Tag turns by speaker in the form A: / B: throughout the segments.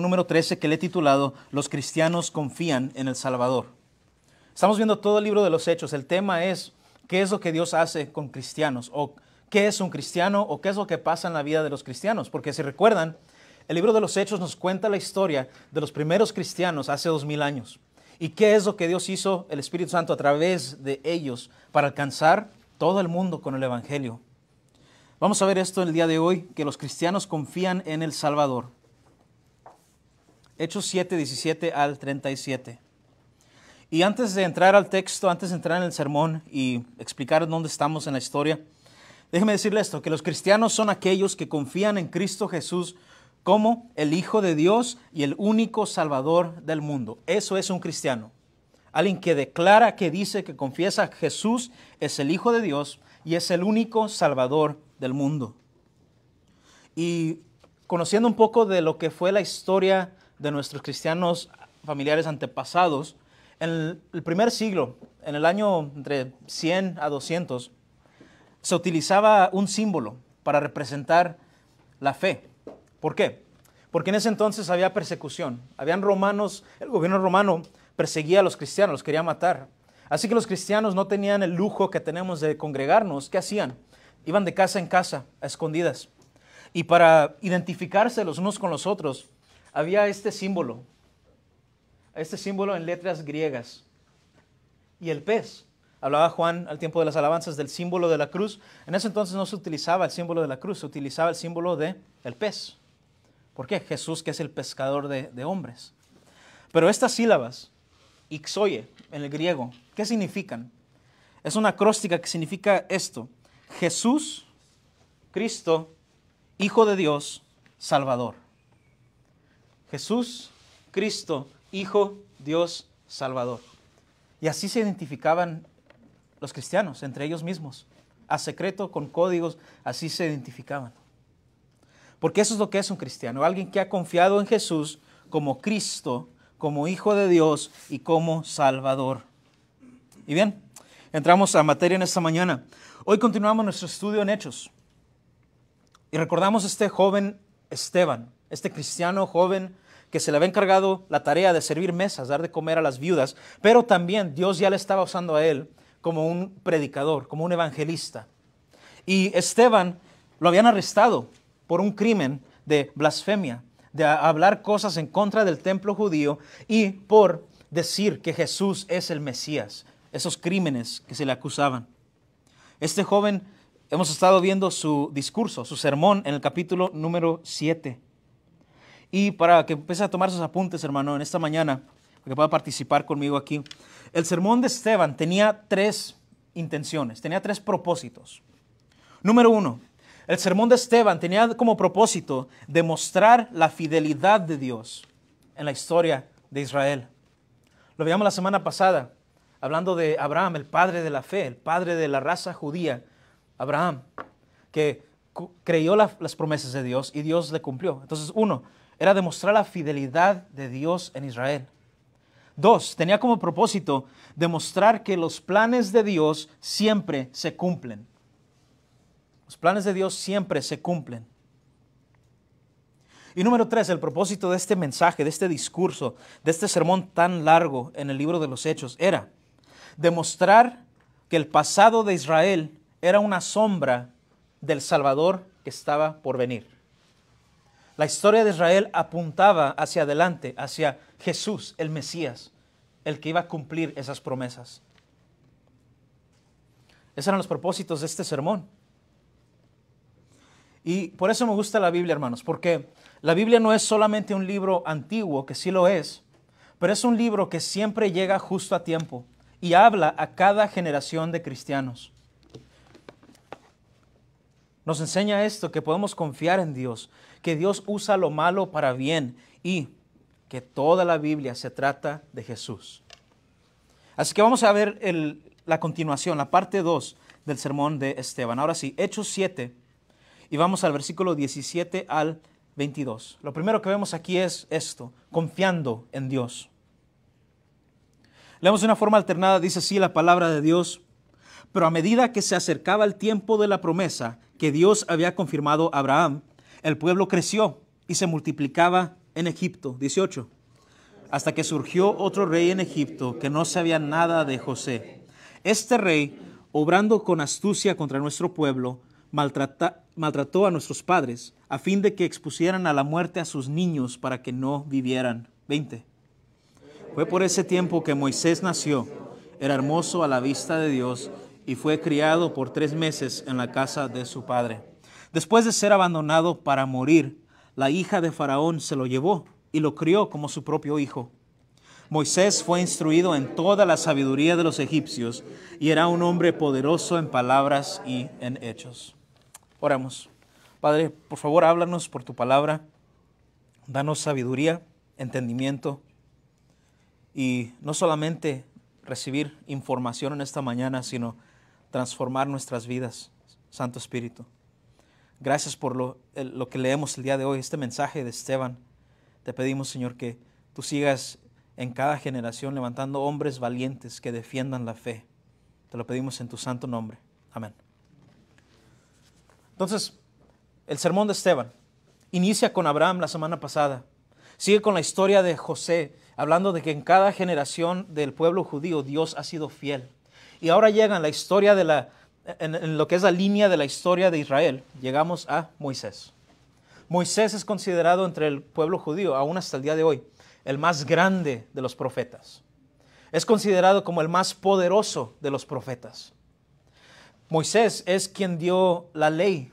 A: número 13 que le he titulado Los cristianos confían en el Salvador. Estamos viendo todo el libro de los hechos. El tema es qué es lo que Dios hace con cristianos o qué es un cristiano o qué es lo que pasa en la vida de los cristianos. Porque si recuerdan, el libro de los hechos nos cuenta la historia de los primeros cristianos hace dos mil años y qué es lo que Dios hizo, el Espíritu Santo, a través de ellos para alcanzar todo el mundo con el Evangelio. Vamos a ver esto el día de hoy, que los cristianos confían en el Salvador. Hechos 7, 17 al 37. Y antes de entrar al texto, antes de entrar en el sermón y explicar dónde estamos en la historia, déjeme decirle esto, que los cristianos son aquellos que confían en Cristo Jesús como el Hijo de Dios y el único Salvador del mundo. Eso es un cristiano. Alguien que declara, que dice, que confiesa que Jesús es el Hijo de Dios y es el único Salvador del mundo. Y conociendo un poco de lo que fue la historia de nuestros cristianos familiares antepasados, en el primer siglo, en el año entre 100 a 200, se utilizaba un símbolo para representar la fe. ¿Por qué? Porque en ese entonces había persecución. Habían romanos, el gobierno romano perseguía a los cristianos, los quería matar. Así que los cristianos no tenían el lujo que tenemos de congregarnos. ¿Qué hacían? Iban de casa en casa, a escondidas. Y para identificarse los unos con los otros, había este símbolo, este símbolo en letras griegas. Y el pez. Hablaba Juan al tiempo de las alabanzas del símbolo de la cruz. En ese entonces no se utilizaba el símbolo de la cruz, se utilizaba el símbolo del el pez. ¿Por qué? Jesús que es el pescador de, hombres. Pero estas sílabas, ixoye en el griego, ¿qué significan? Es una acróstica que significa esto. Jesús, Cristo, Hijo de Dios, Salvador. Jesús, Cristo, Hijo, Dios, Salvador. Y así se identificaban los cristianos entre ellos mismos. A secreto, con códigos, así se identificaban. Porque eso es lo que es un cristiano, alguien que ha confiado en Jesús como Cristo, como Hijo de Dios y como Salvador. Y bien, entramos a materia en esta mañana. Hoy continuamos nuestro estudio en Hechos. Y recordamos a este joven Esteban, este cristiano joven que se le había encargado la tarea de servir mesas, dar de comer a las viudas, pero también Dios ya le estaba usando a él como un predicador, como un evangelista. Y Esteban lo habían arrestado por un crimen de blasfemia, de hablar cosas en contra del templo judío y por decir que Jesús es el Mesías, esos crímenes que se le acusaban. Este joven, hemos estado viendo su discurso, su sermón en el capítulo número 7 y para que empiece a tomar sus apuntes, hermano, en esta mañana, para que pueda participar conmigo aquí, el sermón de Esteban tenía tres intenciones, tenía tres propósitos. Número uno, el sermón de Esteban tenía como propósito demostrar la fidelidad de Dios en la historia de Israel. Lo veíamos la semana pasada, hablando de Abraham, el padre de la fe, el padre de la raza judía, Abraham, que creyó las promesas de Dios y Dios le cumplió. Entonces, uno, era demostrar la fidelidad de Dios en Israel. Dos, tenía como propósito demostrar que los planes de Dios siempre se cumplen. Los planes de Dios siempre se cumplen. Y número tres, el propósito de este mensaje, de este discurso, de este sermón tan largo en el libro de los Hechos, era demostrar que el pasado de Israel era una sombra del Salvador que estaba por venir. La historia de Israel apuntaba hacia adelante, hacia Jesús, el Mesías, el que iba a cumplir esas promesas. Esos eran los propósitos de este sermón. Y por eso me gusta la Biblia, hermanos, porque la Biblia no es solamente un libro antiguo, que sí lo es, pero es un libro que siempre llega justo a tiempo y habla a cada generación de cristianos. Nos enseña esto, que podemos confiar en Dios, que Dios usa lo malo para bien y que toda la Biblia se trata de Jesús. Así que vamos a ver la continuación, la parte 2 del sermón de Esteban. Ahora sí, Hechos 7 y vamos al versículo 17 al 22. Lo primero que vemos aquí es esto, confiando en Dios. Leemos de una forma alternada, dice así la palabra de Dios, pero a medida que se acercaba el tiempo de la promesa, que Dios había confirmado a Abraham, el pueblo creció y se multiplicaba en Egipto. 18. Hasta que surgió otro rey en Egipto que no sabía nada de José. Este rey, obrando con astucia contra nuestro pueblo, maltrató a nuestros padres a fin de que expusieran a la muerte a sus niños para que no vivieran. 20. Fue por ese tiempo que Moisés nació. Era hermoso a la vista de Dios y fue criado por tres meses en la casa de su padre. Después de ser abandonado para morir, la hija de Faraón se lo llevó y lo crió como su propio hijo. Moisés fue instruido en toda la sabiduría de los egipcios y era un hombre poderoso en palabras y en hechos. Oramos. Padre, por favor, háblanos por tu palabra. Danos sabiduría, entendimiento y no solamente recibir información en esta mañana, sino transformar nuestras vidas, Santo Espíritu. Gracias por lo, que leemos el día de hoy, este mensaje de Esteban. Te pedimos, Señor, que tú sigas en cada generación levantando hombres valientes que defiendan la fe. Te lo pedimos en tu santo nombre. Amén. Entonces, el sermón de Esteban inicia con Abraham la semana pasada. Sigue con la historia de José, hablando de que en cada generación del pueblo judío Dios ha sido fiel. Y ahora llegan la historia de la, en, en lo que es la línea de la historia de Israel, llegamos a Moisés. Moisés es considerado entre el pueblo judío, aún hasta el día de hoy, el más grande de los profetas. Es considerado como el más poderoso de los profetas. Moisés es quien dio la ley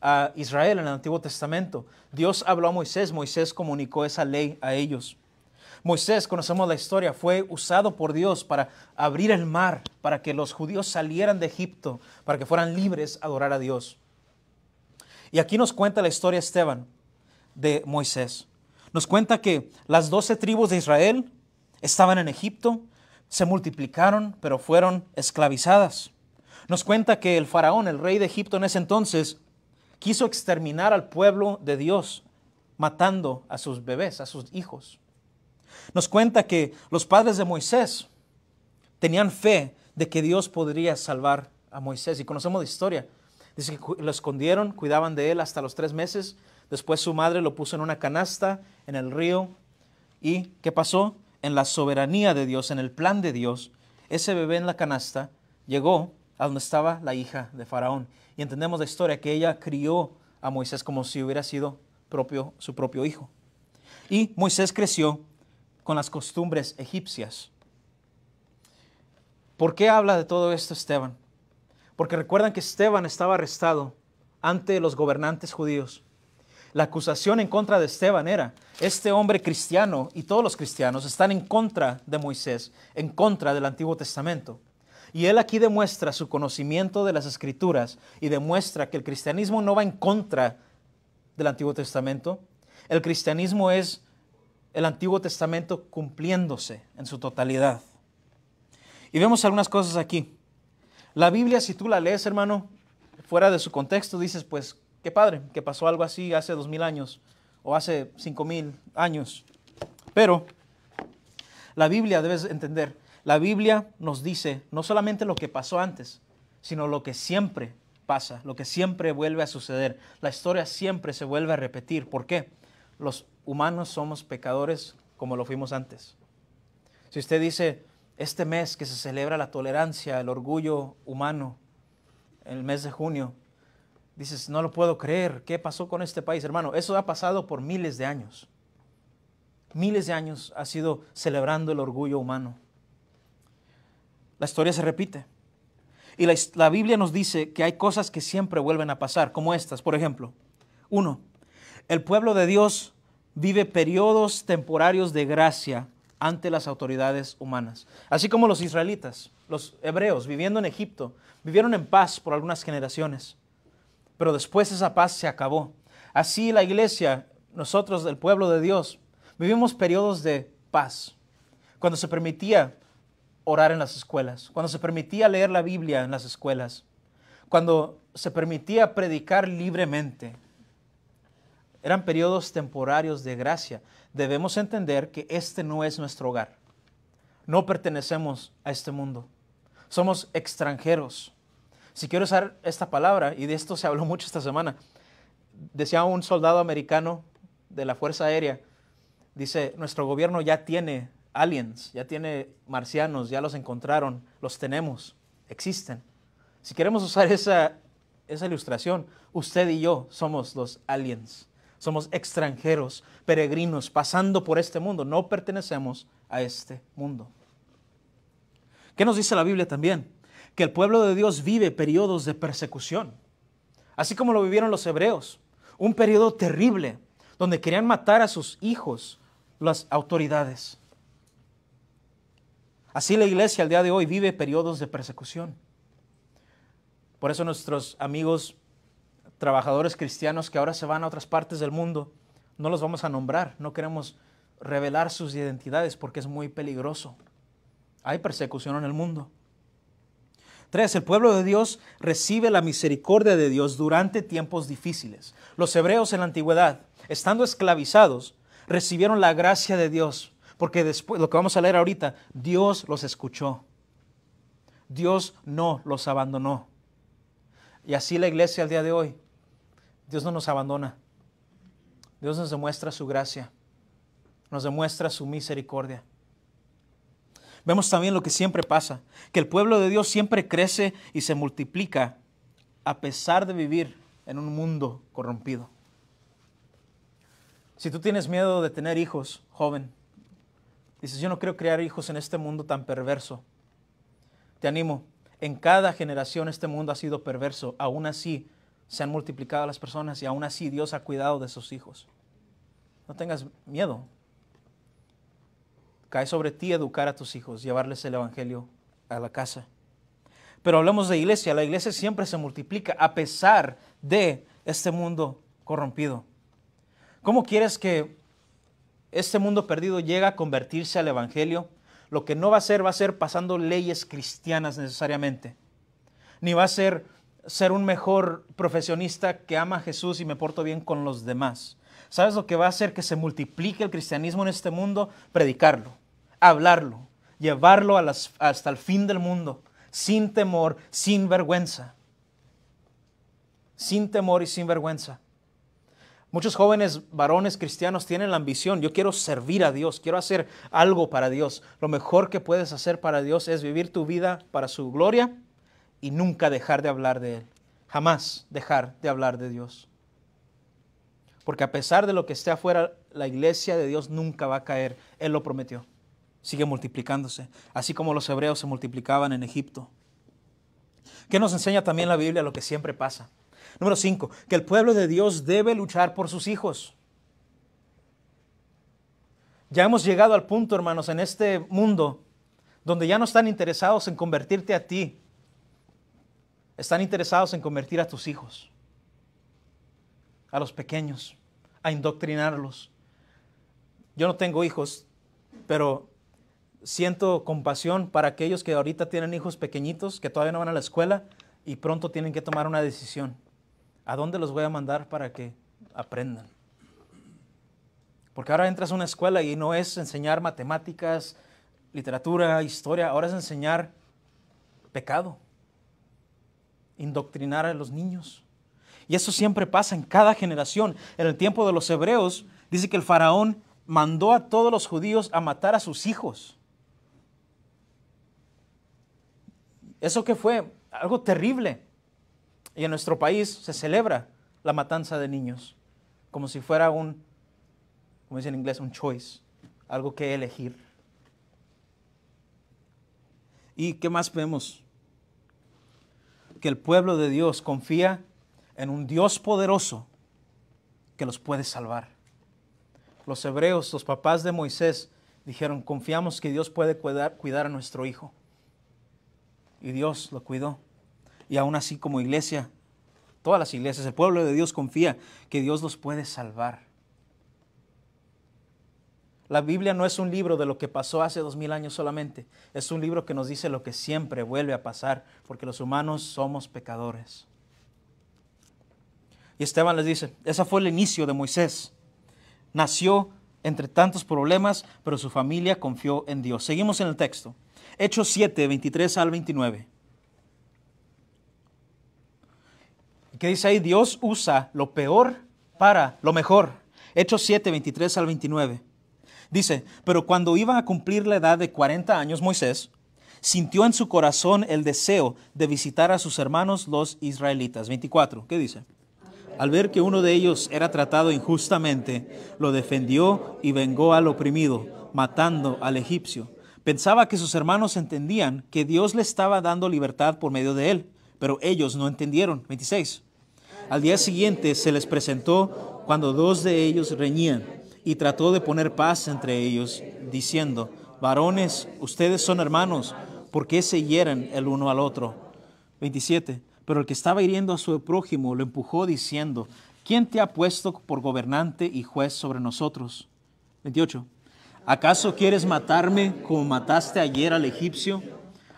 A: a Israel en el Antiguo Testamento. Dios habló a Moisés, Moisés comunicó esa ley a ellos. Moisés, conocemos la historia, fue usado por Dios para abrir el mar, para que los judíos salieran de Egipto, para que fueran libres a adorar a Dios. Y aquí nos cuenta la historia Esteban de Moisés. Nos cuenta que las doce tribus de Israel estaban en Egipto, se multiplicaron, pero fueron esclavizadas. Nos cuenta que el faraón, el rey de Egipto en ese entonces, quiso exterminar al pueblo de Dios, matando a sus bebés, a sus hijos. Nos cuenta que los padres de Moisés tenían fe de que Dios podría salvar a Moisés y conocemos la historia. Dice que lo escondieron, cuidaban de él hasta los tres meses. Después su madre lo puso en una canasta en el río. ¿Y qué pasó? En la soberanía de Dios, en el plan de Dios, ese bebé en la canasta llegó a donde estaba la hija de Faraón. Y entendemos la historia que ella crió a Moisés como si hubiera sido su propio hijo. Y Moisés creció con las costumbres egipcias. ¿Por qué habla de todo esto Esteban? Porque recuerdan que Esteban estaba arrestado ante los gobernantes judíos. La acusación en contra de Esteban era, este hombre cristiano y todos los cristianos están en contra de Moisés, en contra del Antiguo Testamento. Y él aquí demuestra su conocimiento de las escrituras y demuestra que el cristianismo no va en contra del Antiguo Testamento. El cristianismo es el Antiguo Testamento cumpliéndose en su totalidad. Y vemos algunas cosas aquí. La Biblia, si tú la lees, hermano, fuera de su contexto, dices, pues, qué padre, que pasó algo así hace dos mil años o hace cinco mil años. Pero la Biblia, debes entender, la Biblia nos dice no solamente lo que pasó antes, sino lo que siempre pasa, lo que siempre vuelve a suceder. La historia siempre se vuelve a repetir. ¿Por qué? los humanos somos pecadores como lo fuimos antes. Si usted dice, este mes que se celebra la tolerancia, el orgullo humano, el mes de junio, dices, no lo puedo creer, ¿qué pasó con este país? Hermano, eso ha pasado por miles de años. Miles de años ha sido celebrando el orgullo humano. La historia se repite. Y la, la Biblia nos dice que hay cosas que siempre vuelven a pasar, como estas, por ejemplo. Uno, el pueblo de Dios vive periodos temporarios de gracia ante las autoridades humanas. Así como los israelitas, los hebreos viviendo en Egipto, vivieron en paz por algunas generaciones, pero después esa paz se acabó. Así la iglesia, nosotros, el pueblo de Dios, vivimos periodos de paz, cuando se permitía orar en las escuelas, cuando se permitía leer la Biblia en las escuelas, cuando se permitía predicar libremente, eran periodos temporarios de gracia. Debemos entender que este no es nuestro hogar. No pertenecemos a este mundo. Somos extranjeros. Si quiero usar esta palabra, y de esto se habló mucho esta semana, decía un soldado americano de la Fuerza Aérea, dice, nuestro gobierno ya tiene aliens, ya tiene marcianos, ya los encontraron, los tenemos, existen. Si queremos usar esa, esa ilustración, usted y yo somos los aliens. Somos extranjeros, peregrinos, pasando por este mundo. No pertenecemos a este mundo. ¿Qué nos dice la Biblia también? Que el pueblo de Dios vive periodos de persecución, así como lo vivieron los hebreos. Un periodo terrible, donde querían matar a sus hijos las autoridades. Así la iglesia al día de hoy vive periodos de persecución. Por eso nuestros amigos trabajadores cristianos que ahora se van a otras partes del mundo, no los vamos a nombrar, no queremos revelar sus identidades porque es muy peligroso. Hay persecución en el mundo. Tres, el pueblo de Dios recibe la misericordia de Dios durante tiempos difíciles. Los hebreos en la antigüedad, estando esclavizados, recibieron la gracia de Dios, porque después, lo que vamos a leer ahorita, Dios los escuchó. Dios no los abandonó. Y así la iglesia al día de hoy Dios no nos abandona. Dios nos demuestra su gracia, nos demuestra su misericordia. Vemos también lo que siempre pasa, que el pueblo de Dios siempre crece y se multiplica a pesar de vivir en un mundo corrompido. Si tú tienes miedo de tener hijos, joven, dices, yo no quiero crear hijos en este mundo tan perverso, te animo, en cada generación este mundo ha sido perverso, aún así se han multiplicado las personas y aún así Dios ha cuidado de sus hijos. No tengas miedo. Cae sobre ti educar a tus hijos, llevarles el Evangelio a la casa. Pero hablemos de iglesia. La iglesia siempre se multiplica a pesar de este mundo corrompido. ¿Cómo quieres que este mundo perdido llegue a convertirse al Evangelio? Lo que no va a ser va a ser pasando leyes cristianas necesariamente. Ni va a ser ser un mejor profesionista que ama a Jesús y me porto bien con los demás. ¿Sabes lo que va a hacer que se multiplique el cristianismo en este mundo? Predicarlo, hablarlo, llevarlo hasta el fin del mundo, sin temor, sin vergüenza. Sin temor y sin vergüenza. Muchos jóvenes varones cristianos tienen la ambición, yo quiero servir a Dios, quiero hacer algo para Dios. Lo mejor que puedes hacer para Dios es vivir tu vida para su gloria y nunca dejar de hablar de Él. Jamás dejar de hablar de Dios. Porque a pesar de lo que esté afuera, la iglesia de Dios nunca va a caer. Él lo prometió. Sigue multiplicándose, así como los hebreos se multiplicaban en Egipto. ¿Qué nos enseña también la Biblia lo que siempre pasa? Número cinco. que el pueblo de Dios debe luchar por sus hijos. Ya hemos llegado al punto, hermanos, en este mundo donde ya no están interesados en convertirte a ti están interesados en convertir a tus hijos, a los pequeños, a indoctrinarlos. Yo no tengo hijos, pero siento compasión para aquellos que ahorita tienen hijos pequeñitos, que todavía no van a la escuela y pronto tienen que tomar una decisión. ¿A dónde los voy a mandar para que aprendan? Porque ahora entras a una escuela y no es enseñar matemáticas, literatura, historia, ahora es enseñar pecado indoctrinar a los niños. Y eso siempre pasa en cada generación. En el tiempo de los hebreos, dice que el faraón mandó a todos los judíos a matar a sus hijos. Eso que fue algo terrible. Y en nuestro país se celebra la matanza de niños, como si fuera un, como dice en inglés, un choice, algo que elegir. ¿Y qué más vemos? que el pueblo de Dios confía en un Dios poderoso que los puede salvar. Los hebreos, los papás de Moisés, dijeron, confiamos que Dios puede cuidar, a nuestro hijo. Y Dios lo cuidó. Y aún así como iglesia, todas las iglesias, el pueblo de Dios confía que Dios los puede salvar. La Biblia no es un libro de lo que pasó hace dos mil años solamente, es un libro que nos dice lo que siempre vuelve a pasar, porque los humanos somos pecadores. Y Esteban les dice, ese fue el inicio de Moisés. Nació entre tantos problemas, pero su familia confió en Dios. Seguimos en el texto. Hechos 7, 23 al 29. ¿Qué dice ahí? Dios usa lo peor para lo mejor. Hechos 7, 23 al 29. Dice, pero cuando iba a cumplir la edad de 40 años Moisés, sintió en su corazón el deseo de visitar a sus hermanos los israelitas. 24, ¿qué dice? Al ver que uno de ellos era tratado injustamente, lo defendió y vengó al oprimido, matando al egipcio. Pensaba que sus hermanos entendían que Dios le estaba dando libertad por medio de él, pero ellos no entendieron. 26. Al día siguiente se les presentó cuando dos de ellos reñían y trató de poner paz entre ellos, diciendo, varones, ustedes son hermanos, ¿por qué se hieren el uno al otro? 27. Pero el que estaba hiriendo a su prójimo lo empujó diciendo, ¿quién te ha puesto por gobernante y juez sobre nosotros? 28. ¿Acaso quieres matarme como mataste ayer al egipcio?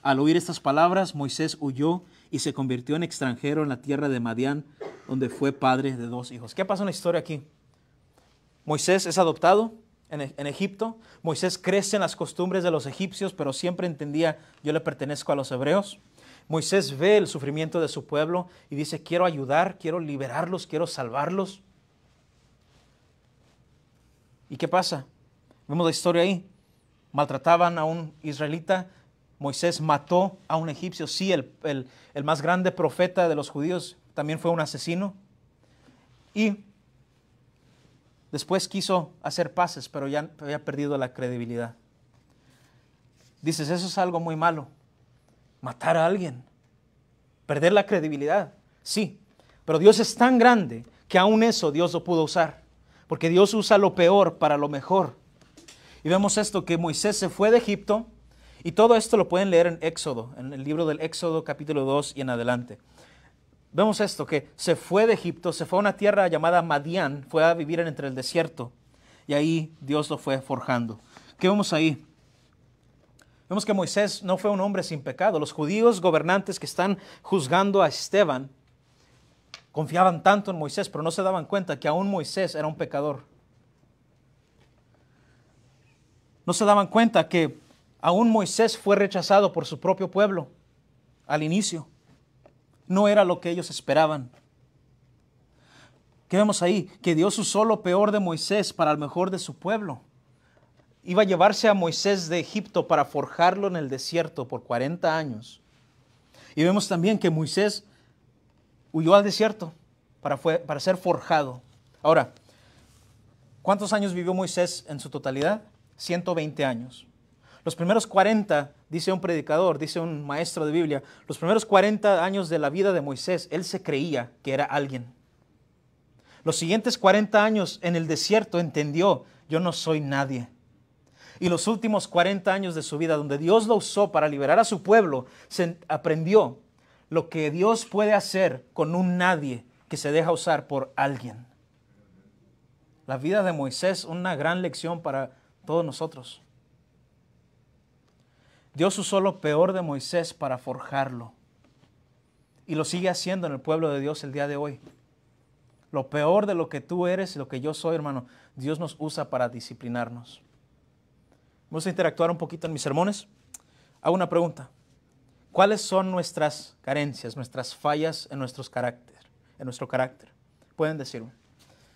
A: Al oír estas palabras, Moisés huyó y se convirtió en extranjero en la tierra de Madián, donde fue padre de dos hijos. ¿Qué pasa en la historia aquí? Moisés es adoptado en, Egipto. Moisés crece en las costumbres de los egipcios, pero siempre entendía, yo le pertenezco a los hebreos. Moisés ve el sufrimiento de su pueblo y dice, quiero ayudar, quiero liberarlos, quiero salvarlos. ¿Y qué pasa? Vemos la historia ahí. Maltrataban a un israelita, Moisés mató a un egipcio, sí, el, el más grande profeta de los judíos también fue un asesino. Y Después quiso hacer pases, pero ya había perdido la credibilidad. Dices, eso es algo muy malo. Matar a alguien. Perder la credibilidad. Sí, pero Dios es tan grande que aún eso Dios lo pudo usar. Porque Dios usa lo peor para lo mejor. Y vemos esto, que Moisés se fue de Egipto. Y todo esto lo pueden leer en Éxodo, en el libro del Éxodo capítulo 2 y en adelante vemos esto, que se fue de Egipto, se fue a una tierra llamada Madián, fue a vivir entre el desierto y ahí Dios lo fue forjando. ¿Qué vemos ahí? Vemos que Moisés no fue un hombre sin pecado. Los judíos gobernantes que están juzgando a Esteban confiaban tanto en Moisés, pero no se daban cuenta que aún Moisés era un pecador. No se daban cuenta que aún Moisés fue rechazado por su propio pueblo al inicio no era lo que ellos esperaban. ¿Qué vemos ahí? Que Dios usó lo peor de Moisés para el mejor de su pueblo. Iba a llevarse a Moisés de Egipto para forjarlo en el desierto por 40 años. Y vemos también que Moisés huyó al desierto para, para ser forjado. Ahora, ¿cuántos años vivió Moisés en su totalidad? 120 años. Los primeros 40, dice un predicador, dice un maestro de Biblia, los primeros 40 años de la vida de Moisés, él se creía que era alguien. Los siguientes 40 años en el desierto entendió, yo no soy nadie. Y los últimos 40 años de su vida, donde Dios lo usó para liberar a su pueblo, se aprendió lo que Dios puede hacer con un nadie que se deja usar por alguien. La vida de Moisés, una gran lección para todos nosotros. Dios usó lo peor de Moisés para forjarlo. Y lo sigue haciendo en el pueblo de Dios el día de hoy. Lo peor de lo que tú eres y lo que yo soy, hermano, Dios nos usa para disciplinarnos. Vamos a interactuar un poquito en mis sermones. Hago una pregunta. ¿Cuáles son nuestras carencias, nuestras fallas en, nuestros carácter, en nuestro carácter? Pueden decirme.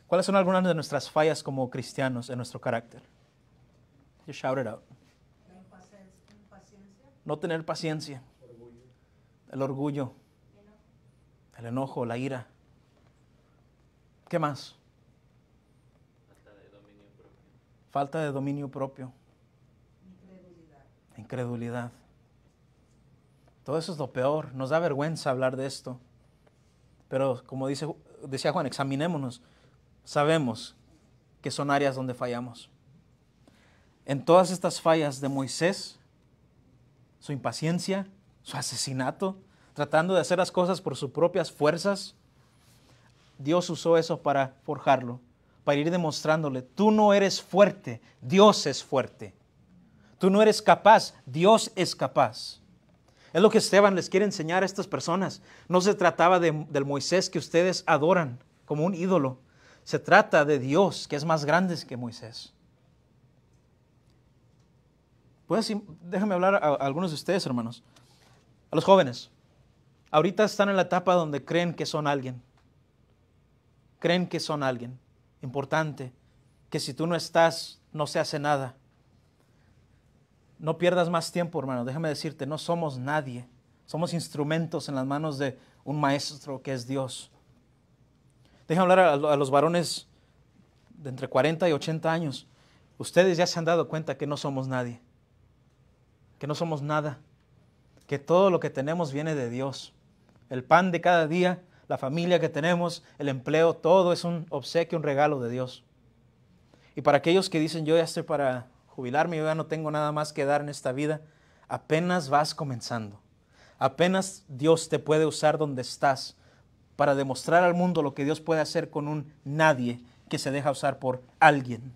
A: ¿Cuáles son algunas de nuestras fallas como cristianos en nuestro carácter? Just shout it out no tener paciencia, el orgullo, el enojo, la ira. ¿Qué más? Falta de dominio propio. Incredulidad. Incredulidad. Todo eso es lo peor. Nos da vergüenza hablar de esto. Pero como dice, decía Juan, examinémonos. Sabemos que son áreas donde fallamos. En todas estas fallas de Moisés, su impaciencia, su asesinato, tratando de hacer las cosas por sus propias fuerzas. Dios usó eso para forjarlo, para ir demostrándole, tú no eres fuerte, Dios es fuerte. Tú no eres capaz, Dios es capaz. Es lo que Esteban les quiere enseñar a estas personas. No se trataba del Moisés que ustedes adoran como un ídolo. Se trata de Dios que es más grande que Moisés. Pues déjame hablar a, algunos de ustedes, hermanos. A los jóvenes. Ahorita están en la etapa donde creen que son alguien. Creen que son alguien. Importante. Que si tú no estás, no se hace nada. No pierdas más tiempo, hermano. Déjame decirte, no somos nadie. Somos instrumentos en las manos de un maestro que es Dios. Déjame hablar a los varones de entre 40 y 80 años. Ustedes ya se han dado cuenta que no somos nadie que no somos nada, que todo lo que tenemos viene de Dios. El pan de cada día, la familia que tenemos, el empleo, todo es un obsequio, un regalo de Dios. Y para aquellos que dicen, yo ya estoy para jubilarme, yo ya no tengo nada más que dar en esta vida, apenas vas comenzando. Apenas Dios te puede usar donde estás para demostrar al mundo lo que Dios puede hacer con un nadie que se deja usar por alguien.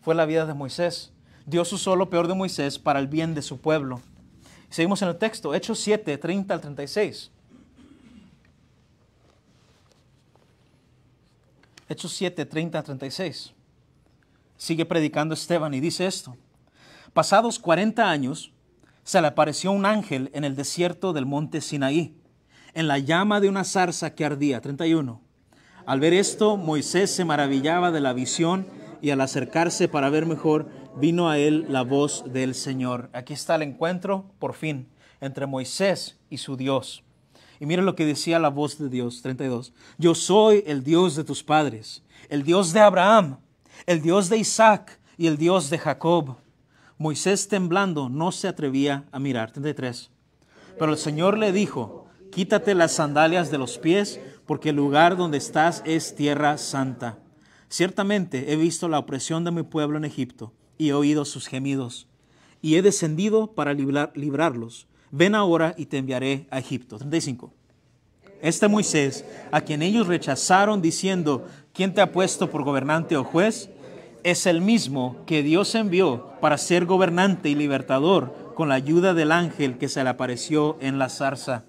A: Fue la vida de Moisés. Dios usó lo peor de Moisés para el bien de su pueblo. Seguimos en el texto, Hechos 7, 30 al 36. Hechos 7, 30 al 36. Sigue predicando Esteban y dice esto. Pasados 40 años, se le apareció un ángel en el desierto del monte Sinaí, en la llama de una zarza que ardía. 31. Al ver esto, Moisés se maravillaba de la visión y al acercarse para ver mejor, vino a él la voz del Señor. Aquí está el encuentro, por fin, entre Moisés y su Dios. Y miren lo que decía la voz de Dios, 32. Yo soy el Dios de tus padres, el Dios de Abraham, el Dios de Isaac y el Dios de Jacob. Moisés temblando no se atrevía a mirar. 33. Pero el Señor le dijo, quítate las sandalias de los pies, porque el lugar donde estás es tierra santa. Ciertamente he visto la opresión de mi pueblo en Egipto y he oído sus gemidos, y he descendido para librarlos. Ven ahora y te enviaré a Egipto. 35. Este Moisés, a quien ellos rechazaron diciendo, ¿quién te ha puesto por gobernante o juez? Es el mismo que Dios envió para ser gobernante y libertador con la ayuda del ángel que se le apareció en la zarza.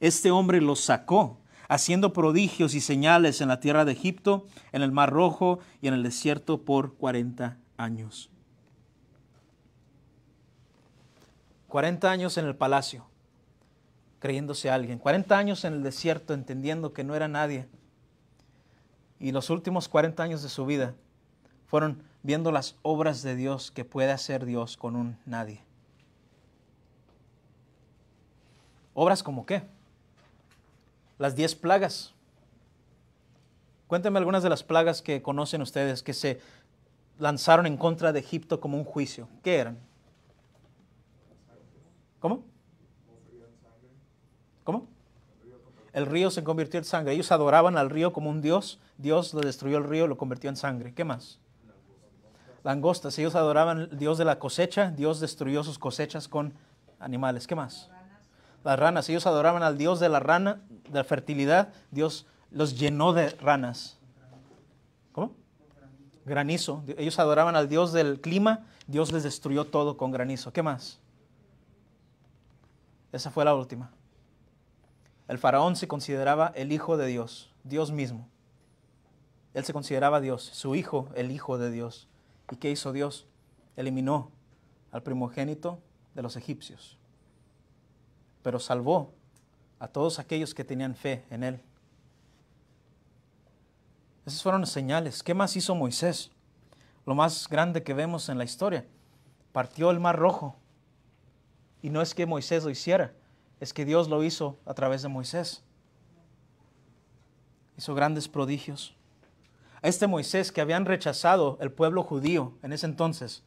A: Este hombre los sacó, haciendo prodigios y señales en la tierra de Egipto, en el Mar Rojo y en el desierto por 40 años. 40 años en el palacio, creyéndose alguien. 40 años en el desierto, entendiendo que no era nadie. Y los últimos 40 años de su vida fueron viendo las obras de Dios que puede hacer Dios con un nadie. ¿Obras como qué? Las 10 plagas. Cuéntenme algunas de las plagas que conocen ustedes que se lanzaron en contra de Egipto como un juicio. ¿Qué eran? ¿Cómo? ¿Cómo? El río se convirtió en sangre. Ellos adoraban al río como un dios. Dios lo destruyó el río, lo convirtió en sangre. ¿Qué más? Langostas. Ellos adoraban al dios de la cosecha. Dios destruyó sus cosechas con animales. ¿Qué más? Las ranas. Ellos adoraban al dios de la rana, de la fertilidad. Dios los llenó de ranas. ¿Cómo? Granizo. Ellos adoraban al dios del clima. Dios les destruyó todo con granizo. ¿Qué más? Esa fue la última. El faraón se consideraba el hijo de Dios, Dios mismo. Él se consideraba Dios, su hijo, el hijo de Dios. ¿Y qué hizo Dios? Eliminó al primogénito de los egipcios, pero salvó a todos aquellos que tenían fe en él. Esas fueron las señales. ¿Qué más hizo Moisés? Lo más grande que vemos en la historia. Partió el mar rojo y no es que Moisés lo hiciera, es que Dios lo hizo a través de Moisés. Hizo grandes prodigios. A este Moisés que habían rechazado el pueblo judío en ese entonces,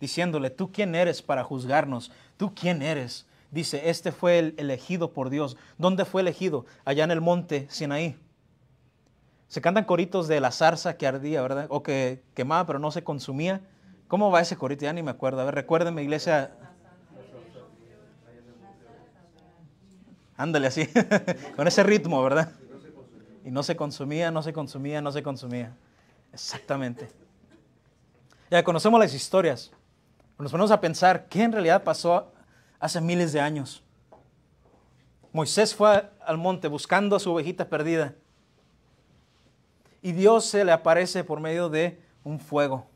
A: diciéndole, ¿tú quién eres para juzgarnos? ¿Tú quién eres? Dice, este fue el elegido por Dios. ¿Dónde fue elegido? Allá en el monte Sinaí. Se cantan coritos de la zarza que ardía, ¿verdad? O que quemaba, pero no se consumía. ¿Cómo va ese corito? Ya ni me acuerdo. A ver, recuérdenme, iglesia. Ándale así, con ese ritmo, ¿verdad? Y no se consumía, no se consumía, no se consumía. Exactamente. Ya conocemos las historias. Nos ponemos a pensar qué en realidad pasó hace miles de años. Moisés fue al monte buscando a su ovejita perdida. Y Dios se le aparece por medio de un fuego.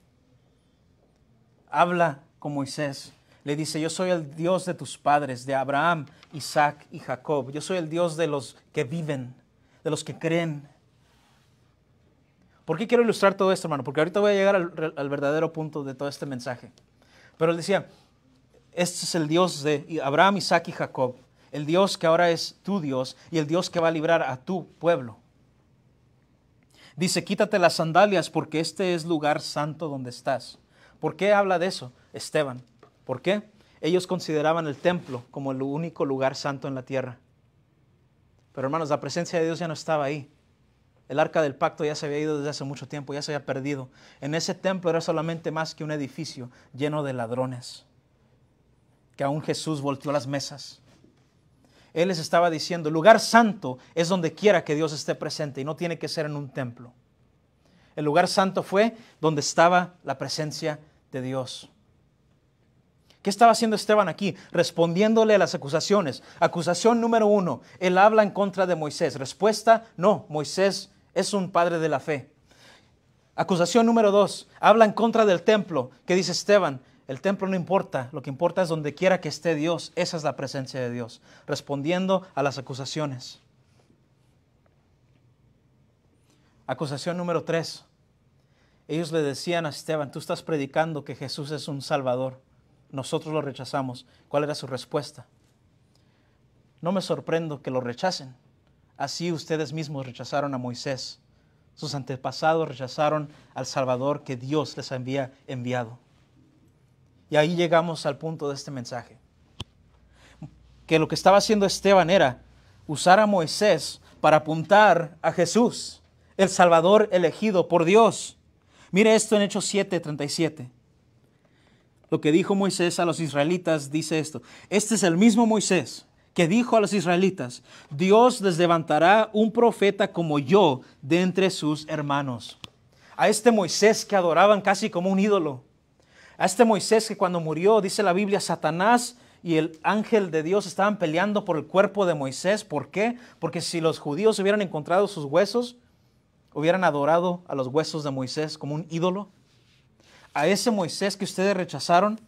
A: Habla con Moisés. Le dice, yo soy el Dios de tus padres, de Abraham, Isaac y Jacob. Yo soy el Dios de los que viven, de los que creen. ¿Por qué quiero ilustrar todo esto, hermano? Porque ahorita voy a llegar al, verdadero punto de todo este mensaje. Pero él decía, este es el Dios de Abraham, Isaac y Jacob, el Dios que ahora es tu Dios y el Dios que va a librar a tu pueblo. Dice, quítate las sandalias porque este es lugar santo donde estás. ¿Por qué habla de eso, Esteban? ¿Por qué? Ellos consideraban el templo como el único lugar santo en la tierra. Pero hermanos, la presencia de Dios ya no estaba ahí. El arca del pacto ya se había ido desde hace mucho tiempo, ya se había perdido. En ese templo era solamente más que un edificio lleno de ladrones, que aún Jesús volteó las mesas. Él les estaba diciendo, lugar santo es donde quiera que Dios esté presente y no tiene que ser en un templo. El lugar santo fue donde estaba la presencia de Dios. ¿Qué estaba haciendo Esteban aquí? Respondiéndole a las acusaciones. Acusación número uno, él habla en contra de Moisés. Respuesta, no, Moisés es un padre de la fe. Acusación número dos, habla en contra del templo. ¿Qué dice Esteban? El templo no importa, lo que importa es donde quiera que esté Dios, esa es la presencia de Dios, respondiendo a las acusaciones. Acusación número tres, ellos le decían a Esteban, tú estás predicando que Jesús es un salvador nosotros lo rechazamos. ¿Cuál era su respuesta? No me sorprendo que lo rechacen. Así ustedes mismos rechazaron a Moisés. Sus antepasados rechazaron al Salvador que Dios les había enviado. Y ahí llegamos al punto de este mensaje. Que lo que estaba haciendo Esteban era usar a Moisés para apuntar a Jesús, el Salvador elegido por Dios. Mire esto en Hechos 7:37 lo que dijo Moisés a los israelitas dice esto. Este es el mismo Moisés que dijo a los israelitas, Dios les levantará un profeta como yo de entre sus hermanos. A este Moisés que adoraban casi como un ídolo. A este Moisés que cuando murió, dice la Biblia, Satanás y el ángel de Dios estaban peleando por el cuerpo de Moisés. ¿Por qué? Porque si los judíos hubieran encontrado sus huesos, hubieran adorado a los huesos de Moisés como un ídolo a ese Moisés que ustedes rechazaron,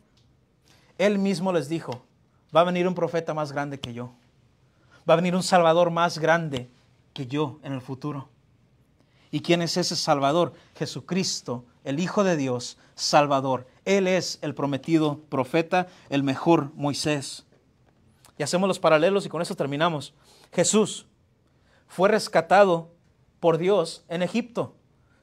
A: él mismo les dijo, va a venir un profeta más grande que yo, va a venir un Salvador más grande que yo en el futuro. ¿Y quién es ese Salvador? Jesucristo, el Hijo de Dios, Salvador. Él es el prometido profeta, el mejor Moisés. Y hacemos los paralelos y con eso terminamos. Jesús fue rescatado por Dios en Egipto.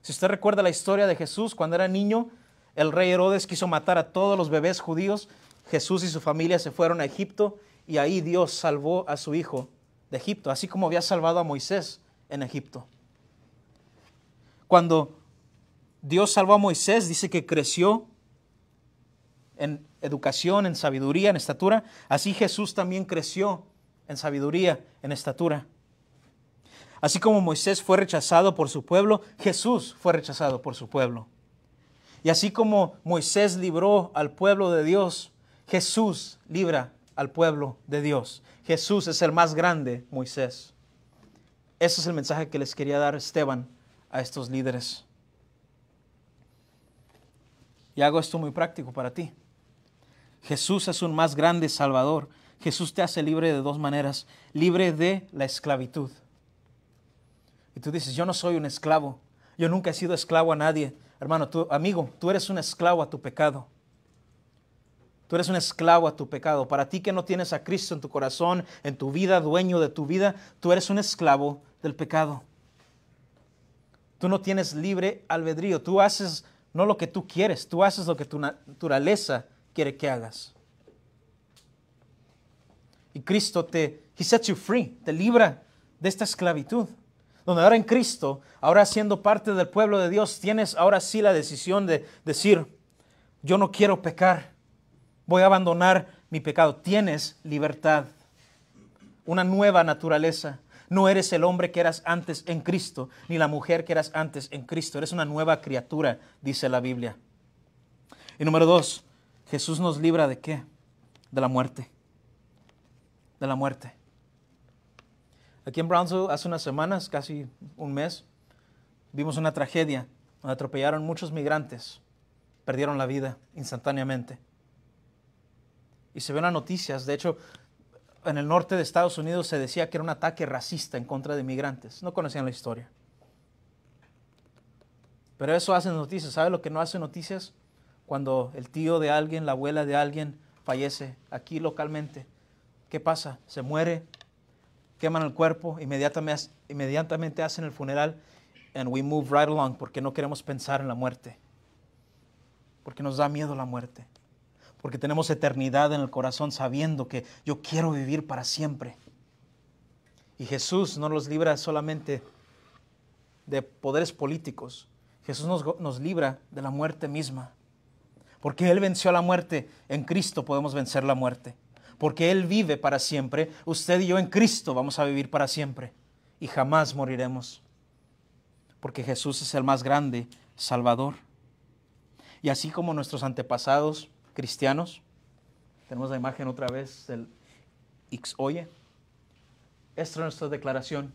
A: Si usted recuerda la historia de Jesús cuando era niño, el rey Herodes quiso matar a todos los bebés judíos. Jesús y su familia se fueron a Egipto y ahí Dios salvó a su hijo de Egipto, así como había salvado a Moisés en Egipto. Cuando Dios salvó a Moisés, dice que creció en educación, en sabiduría, en estatura. Así Jesús también creció en sabiduría, en estatura. Así como Moisés fue rechazado por su pueblo, Jesús fue rechazado por su pueblo. Y así como Moisés libró al pueblo de Dios, Jesús libra al pueblo de Dios. Jesús es el más grande Moisés. Ese es el mensaje que les quería dar Esteban a estos líderes. Y hago esto muy práctico para ti. Jesús es un más grande Salvador. Jesús te hace libre de dos maneras. Libre de la esclavitud. Y tú dices, yo no soy un esclavo. Yo nunca he sido esclavo a nadie. Hermano, amigo, tú eres un esclavo a tu pecado. Tú eres un esclavo a tu pecado. Para ti que no tienes a Cristo en tu corazón, en tu vida, dueño de tu vida, tú eres un esclavo del pecado. Tú no tienes libre albedrío. Tú haces no lo que tú quieres, tú haces lo que tu naturaleza quiere que hagas. Y Cristo te, he sets you free, te libra de esta esclavitud donde ahora en Cristo, ahora siendo parte del pueblo de Dios, tienes ahora sí la decisión de decir, yo no quiero pecar, voy a abandonar mi pecado. Tienes libertad, una nueva naturaleza. No eres el hombre que eras antes en Cristo, ni la mujer que eras antes en Cristo. Eres una nueva criatura, dice la Biblia. Y número dos, Jesús nos libra de qué? De la muerte. De la muerte. Aquí en Brownsville, hace unas semanas, casi un mes, vimos una tragedia donde atropellaron muchos migrantes, perdieron la vida instantáneamente. Y se ven las noticias, de hecho, en el norte de Estados Unidos se decía que era un ataque racista en contra de migrantes, no conocían la historia. Pero eso hace noticias, ¿sabe lo que no hace noticias? Cuando el tío de alguien, la abuela de alguien fallece aquí localmente, ¿qué pasa? Se muere queman el cuerpo, inmediatamente, hacen el funeral, and we move right along porque no queremos pensar en la muerte, porque nos da miedo la muerte, porque tenemos eternidad en el corazón sabiendo que yo quiero vivir para siempre. Y Jesús no los libra solamente de poderes políticos, Jesús nos, nos libra de la muerte misma, porque Él venció a la muerte, en Cristo podemos vencer la muerte porque Él vive para siempre. Usted y yo en Cristo vamos a vivir para siempre y jamás moriremos, porque Jesús es el más grande Salvador. Y así como nuestros antepasados cristianos, tenemos la imagen otra vez del X Oye. Esta es nuestra declaración.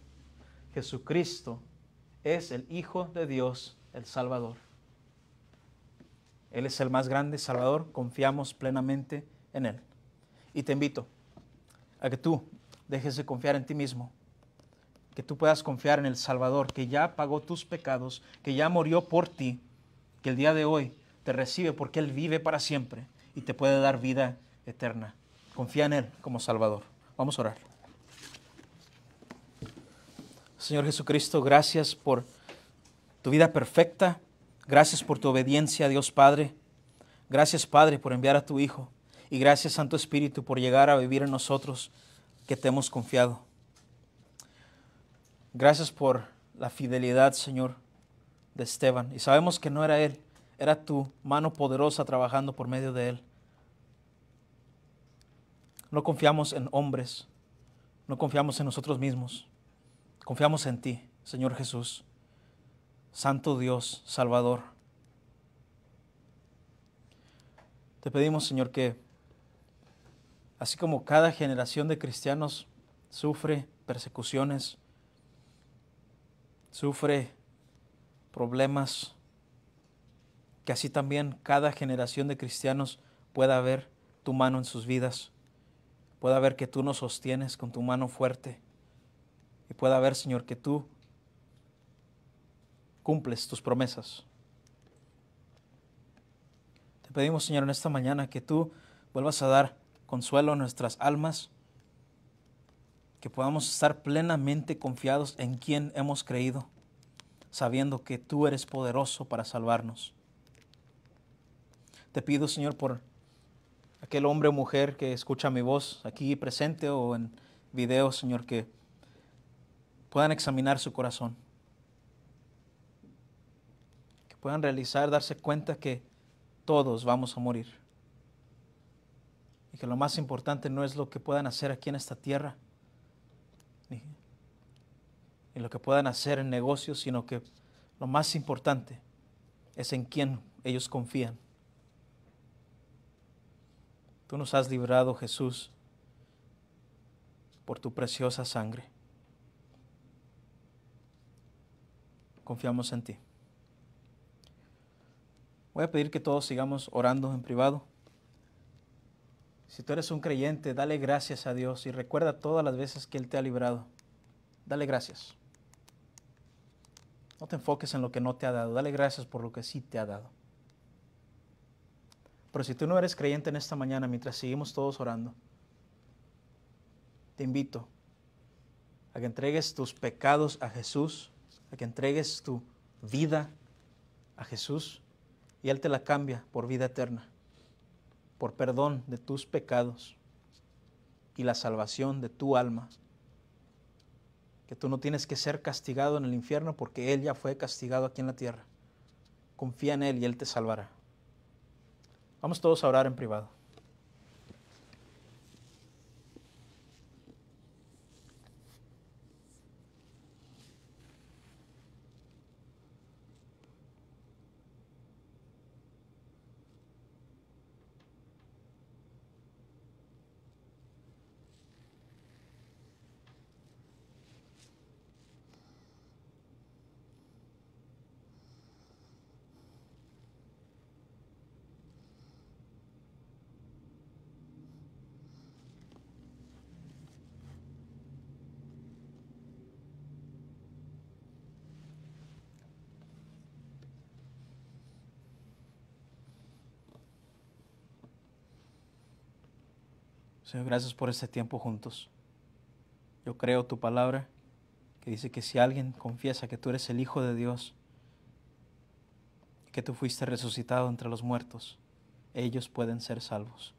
A: Jesucristo es el Hijo de Dios, el Salvador. Él es el más grande Salvador, confiamos plenamente en Él. Y te invito a que tú dejes de confiar en ti mismo, que tú puedas confiar en el Salvador, que ya pagó tus pecados, que ya murió por ti, que el día de hoy te recibe porque Él vive para siempre y te puede dar vida eterna. Confía en Él como Salvador. Vamos a orar. Señor Jesucristo, gracias por tu vida perfecta. Gracias por tu obediencia, a Dios Padre. Gracias, Padre, por enviar a tu Hijo y gracias Santo Espíritu por llegar a vivir en nosotros que te hemos confiado. Gracias por la fidelidad, Señor, de Esteban. Y sabemos que no era él, era tu mano poderosa trabajando por medio de él. No confiamos en hombres, no confiamos en nosotros mismos, confiamos en ti, Señor Jesús, Santo Dios, Salvador. Te pedimos, Señor, que Así como cada generación de cristianos sufre persecuciones, sufre problemas, que así también cada generación de cristianos pueda ver tu mano en sus vidas, pueda ver que tú nos sostienes con tu mano fuerte y pueda ver, Señor, que tú cumples tus promesas. Te pedimos, Señor, en esta mañana que tú vuelvas a dar consuelo a nuestras almas, que podamos estar plenamente confiados en quien hemos creído, sabiendo que tú eres poderoso para salvarnos. Te pido, Señor, por aquel hombre o mujer que escucha mi voz aquí presente o en video, Señor, que puedan examinar su corazón. Que puedan realizar, darse cuenta que todos vamos a morir y que lo más importante no es lo que puedan hacer aquí en esta tierra, ni, lo que puedan hacer en negocios, sino que lo más importante es en quién ellos confían. Tú nos has librado, Jesús, por tu preciosa sangre. Confiamos en ti. Voy a pedir que todos sigamos orando en privado. Si tú eres un creyente, dale gracias a Dios y recuerda todas las veces que Él te ha librado. Dale gracias. No te enfoques en lo que no te ha dado. Dale gracias por lo que sí te ha dado. Pero si tú no eres creyente en esta mañana, mientras seguimos todos orando, te invito a que entregues tus pecados a Jesús, a que entregues tu vida a Jesús y Él te la cambia por vida eterna por perdón de tus pecados y la salvación de tu alma. Que tú no tienes que ser castigado en el infierno porque Él ya fue castigado aquí en la tierra. Confía en Él y Él te salvará. Vamos todos a orar en privado. Señor, gracias por este tiempo juntos. Yo creo tu palabra que dice que si alguien confiesa que tú eres el Hijo de Dios, que tú fuiste resucitado entre los muertos, ellos pueden ser salvos.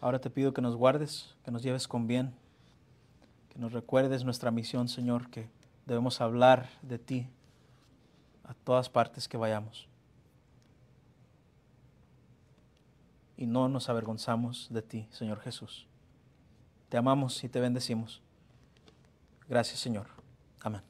A: Ahora te pido que nos guardes, que nos lleves con bien, que nos recuerdes nuestra misión, Señor, que debemos hablar de ti a todas partes que vayamos. y no nos avergonzamos de ti, Señor Jesús. Te amamos y te bendecimos. Gracias, Señor. Amén.